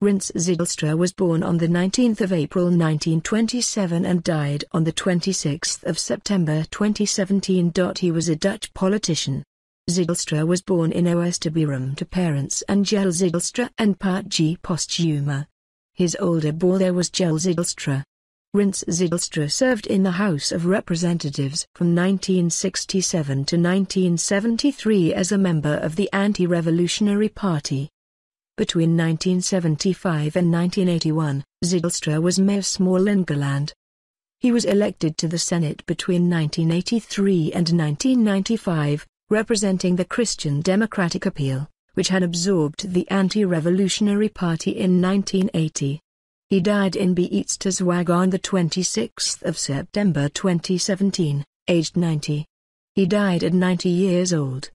Rince Zidelstra was born on 19 April 1927 and died on 26 September 2017. He was a Dutch politician. Zidelstra was born in Oosterbeerum to parents Angel Zidelstra and Part G. Posthuma. His older brother was Gel Zidelstra. Rince Zidelstra served in the House of Representatives from 1967 to 1973 as a member of the Anti-Revolutionary Party. Between 1975 and 1981, Zylstra was Mayor of Smålangaland. He was elected to the Senate between 1983 and 1995, representing the Christian Democratic Appeal, which had absorbed the Anti-Revolutionary Party in 1980. He died in Beitsterswag on the 26th of September 2017, aged 90. He died at 90 years old.